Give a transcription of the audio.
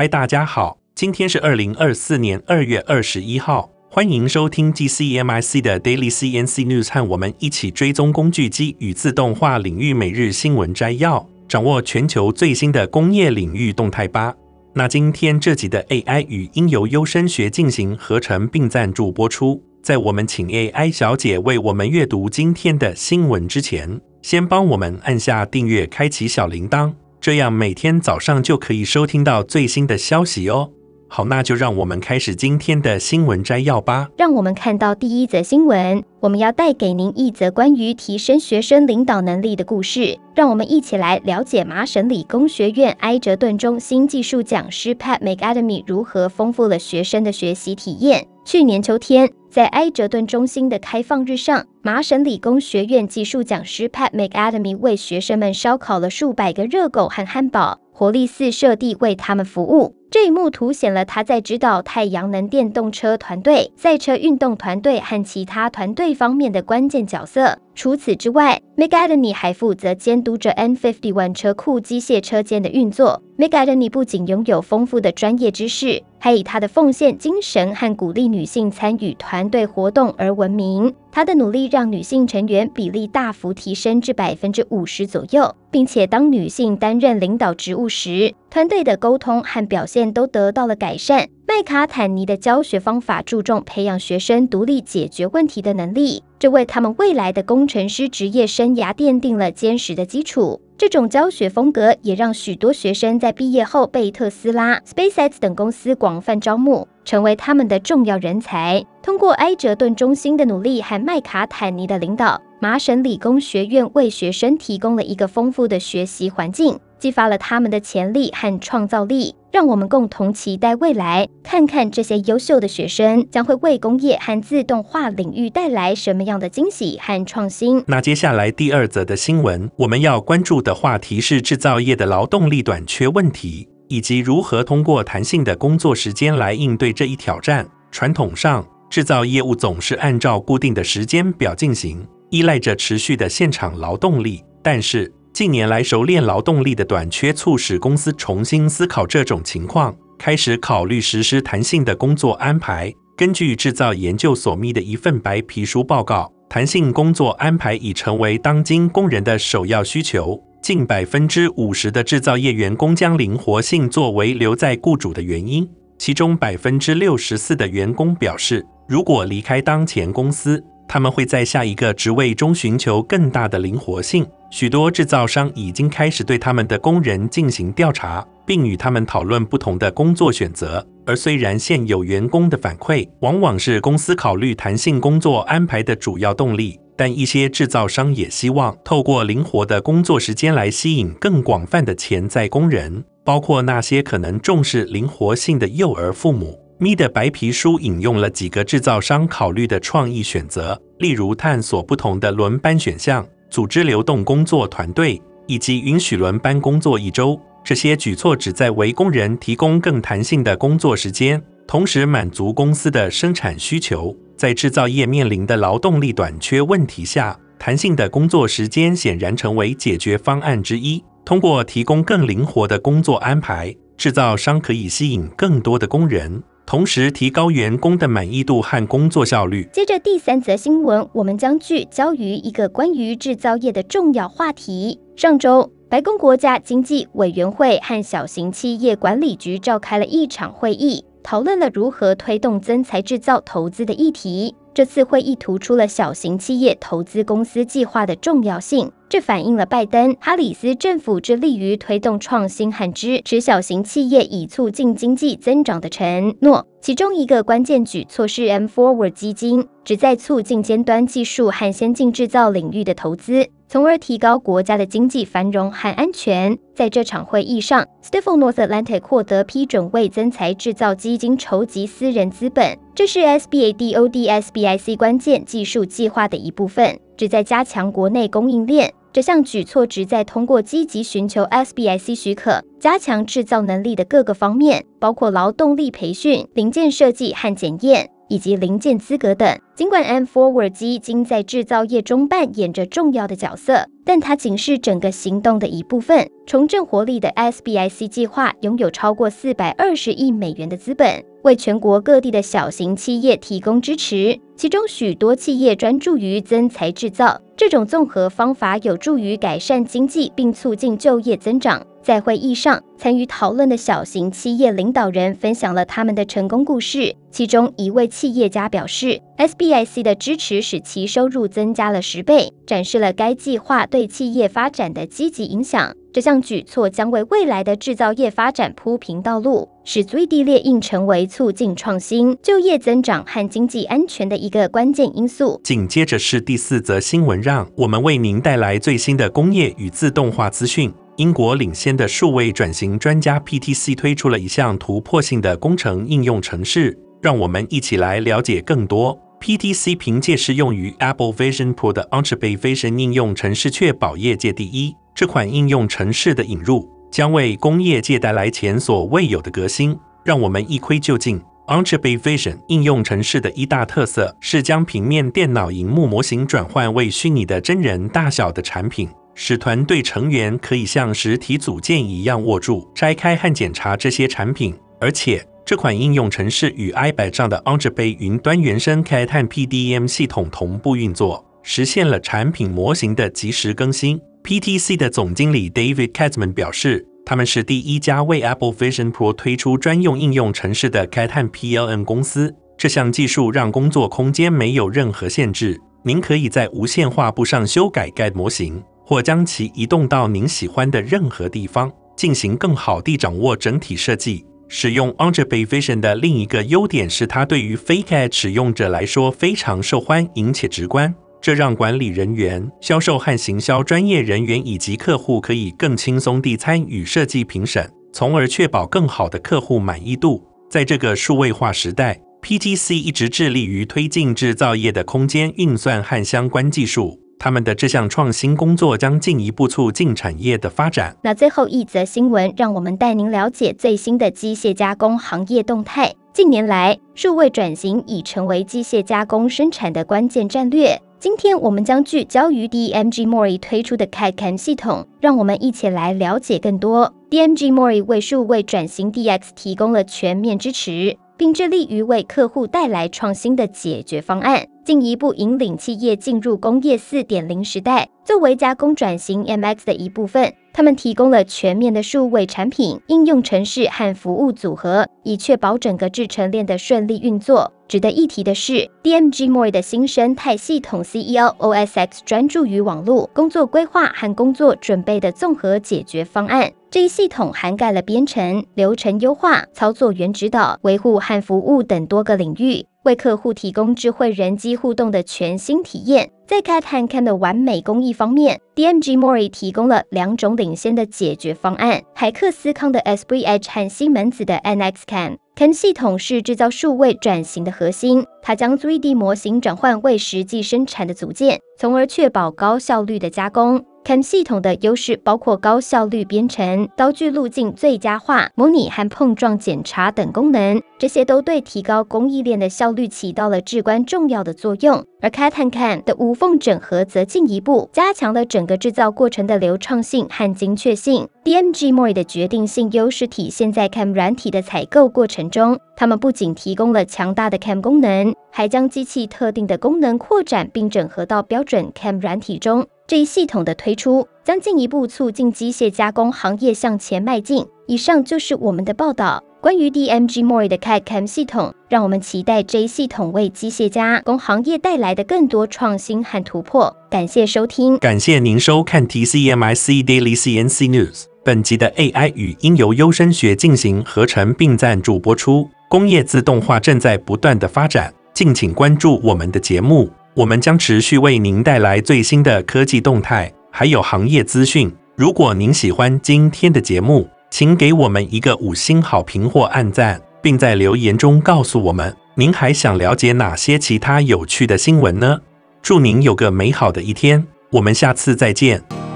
嗨，大家好，今天是二零二四年二月二十一号，欢迎收听 GCMIC 的 Daily CNC News，和我们一起追踪工具机与自动化领域每日新闻摘要，掌握全球最新的工业领域动态吧。那今天这集的 AI 与音由优声学进行合成并赞助播出，在我们请 AI 小姐为我们阅读今天的新闻之前，先帮我们按下订阅，开启小铃铛。这样每天早上就可以收听到最新的消息哦。好，那就让我们开始今天的新闻摘要吧。让我们看到第一则新闻，我们要带给您一则关于提升学生领导能力的故事。让我们一起来了解麻省理工学院埃哲顿中心技术讲师 Pat m e g a d a m y 如何丰富了学生的学习体验。去年秋天，在埃哲顿中心的开放日上，麻省理工学院技术讲师 Pat m e g a d a m y 为学生们烧烤了数百个热狗和汉堡，活力四射地为他们服务。这一幕凸显了他在指导太阳能电动车团队、赛车运动团队和其他团队方面的关键角色。除此之外，McAden 你还负责监督着 N 5 1车库机械车间的运作。McAden 你不仅拥有丰富的专业知识，还以他的奉献精神和鼓励女性参与团队活动而闻名。他的努力让女性成员比例大幅提升至百分之五十左右，并且当女性担任领导职务时。团队的沟通和表现都得到了改善。麦卡坦尼的教学方法注重培养学生独立解决问题的能力，这为他们未来的工程师职业生涯奠定了坚实的基础。这种教学风格也让许多学生在毕业后被特斯拉、SpaceX 等公司广泛招募，成为他们的重要人才。通过埃哲顿中心的努力和麦卡坦尼的领导。麻省理工学院为学生提供了一个丰富的学习环境，激发了他们的潜力和创造力，让我们共同期待未来，看看这些优秀的学生将会为工业和自动化领域带来什么样的惊喜和创新。那接下来第二则的新闻，我们要关注的话题是制造业的劳动力短缺问题，以及如何通过弹性的工作时间来应对这一挑战。传统上，制造业务总是按照固定的时间表进行。依赖着持续的现场劳动力，但是近年来熟练劳动力的短缺促使公司重新思考这种情况，开始考虑实施弹性的工作安排。根据制造研究所密的一份白皮书报告，弹性工作安排已成为当今工人的首要需求。近百分之五十的制造业员工将灵活性作为留在雇主的原因，其中百分之六十四的员工表示，如果离开当前公司。他们会在下一个职位中寻求更大的灵活性。许多制造商已经开始对他们的工人进行调查，并与他们讨论不同的工作选择。而虽然现有员工的反馈往往是公司考虑弹性工作安排的主要动力，但一些制造商也希望透过灵活的工作时间来吸引更广泛的潜在工人，包括那些可能重视灵活性的幼儿父母。咪的白皮书引用了几个制造商考虑的创意选择，例如探索不同的轮班选项、组织流动工作团队，以及允许轮班工作一周。这些举措旨在为工人提供更弹性的工作时间，同时满足公司的生产需求。在制造业面临的劳动力短缺问题下，弹性的工作时间显然成为解决方案之一。通过提供更灵活的工作安排，制造商可以吸引更多的工人。同时提高员工的满意度和工作效率。接着第三则新闻，我们将聚焦于一个关于制造业的重要话题。上周，白宫国家经济委员会和小型企业管理局召开了一场会议，讨论了如何推动增材制造投资的议题。这次会议突出了小型企业投资公司计划的重要性。这反映了拜登哈里斯政府致力于推动创新和支持小型企业，以促进经济增长的承诺。其中一个关键举措是 M Forward 基金，旨在促进尖端技术和先进制造领域的投资，从而提高国家的经济繁荣和安全。在这场会议上，Stephen North Atlantic 获得批准为增材制造基金筹集私人资本，这是 SBADODSBIC 关键技术计划的一部分。旨在加强国内供应链。这项举措旨在通过积极寻求 SBIC 许可，加强制造能力的各个方面，包括劳动力培训、零件设计和检验，以及零件资格等。尽管 M Forward 基金在制造业中扮演着重要的角色，但它仅是整个行动的一部分。重振活力的 SBIC 计划拥有超过420亿美元的资本，为全国各地的小型企业提供支持。其中许多企业专注于增材制造，这种综合方法有助于改善经济并促进就业增长。在会议上，参与讨论的小型企业领导人分享了他们的成功故事。其中一位企业家表示，SBIC 的支持使其收入增加了十倍，展示了该计划对企业发展的积极影响。这项举措将为未来的制造业发展铺平道路，使最低列应成为促进创新、就业增长和经济安全的一个关键因素。紧接着是第四则新闻，让我们为您带来最新的工业与自动化资讯。英国领先的数位转型专家 PTC 推出了一项突破性的工程应用城市，让我们一起来了解更多。PTC 凭借适用于 Apple Vision Pro 的 e n t h a p n e Vision 应用城市，确保业界第一。这款应用城市的引入将为工业界带来前所未有的革新，让我们一窥究竟。u n c h a e Vision 应用城市的一大特色是将平面电脑荧幕模型转换为虚拟的真人大小的产品，使团队成员可以像实体组件一样握住、拆开和检查这些产品。而且，这款应用城市与 i 百上的 u n c h a e 云端原生开碳 PDM 系统同步运作，实现了产品模型的及时更新。P.T.C. 的总经理 David Kazman 表示，他们是第一家为 Apple Vision Pro 推出专用应用城市的开碳 P.L.N. 公司。这项技术让工作空间没有任何限制，您可以在无线画布上修改该模型，或将其移动到您喜欢的任何地方，进行更好地掌握整体设计。使用 u n g e a y Vision 的另一个优点是，它对于非 e 使用者来说非常受欢迎且直观。这让管理人员、销售和行销专业人员以及客户可以更轻松地参与设计评审，从而确保更好的客户满意度。在这个数位化时代，PGC 一直致力于推进制造业的空间运算和相关技术。他们的这项创新工作将进一步促进产业的发展。那最后一则新闻，让我们带您了解最新的机械加工行业动态。近年来，数位转型已成为机械加工生产的关键战略。今天，我们将聚焦于 DMG Mori 推出的 k a i k e m 系统，让我们一起来了解更多。DMG Mori 为数位转型 DX 提供了全面支持，并致力于为客户带来创新的解决方案。进一步引领企业进入工业四点零时代。作为加工转型 MX 的一部分，他们提供了全面的数位产品、应用程式和服务组合，以确保整个制程链的顺利运作。值得一提的是，DMG m o r 的新生态系统 CEO OSX 专注于网络工作规划和工作准备的综合解决方案。这一系统涵盖了编程、流程优化、操作员指导、维护和服务等多个领域。为客户提供智慧人机互动的全新体验。在 c a t and c a n 的完美工艺方面，DMG Mori 提供了两种领先的解决方案：海克斯康的 s b h 和西门子的 NXScan 系统是制造数位转型的核心。它将 3D 模型转换为实际生产的组件，从而确保高效率的加工。CAM 系统的优势包括高效率编程、刀具路径最佳化、模拟和碰撞检查等功能，这些都对提高工艺链的效率起到了至关重要的作用。而 c a t n c a n 的无缝整合则进一步加强了整个制造过程的流畅性和精确性。DMG Mori 的决定性优势体现在 CAM 软体的采购过程中。他们不仅提供了强大的 CAM 功能，还将机器特定的功能扩展并整合到标准 CAM 软体中。这一系统的推出将进一步促进机械加工行业向前迈进。以上就是我们的报道。关于 DMG Mori 的 CAD CAM 系统，让我们期待这一系统为机械加工行业带来的更多创新和突破。感谢收听，感谢您收看 t c m i c Daily CNC News。本集的 AI 与音由优声学进行合成并赞助播出。工业自动化正在不断的发展，敬请关注我们的节目，我们将持续为您带来最新的科技动态，还有行业资讯。如果您喜欢今天的节目，请给我们一个五星好评或按赞，并在留言中告诉我们您还想了解哪些其他有趣的新闻呢？祝您有个美好的一天，我们下次再见。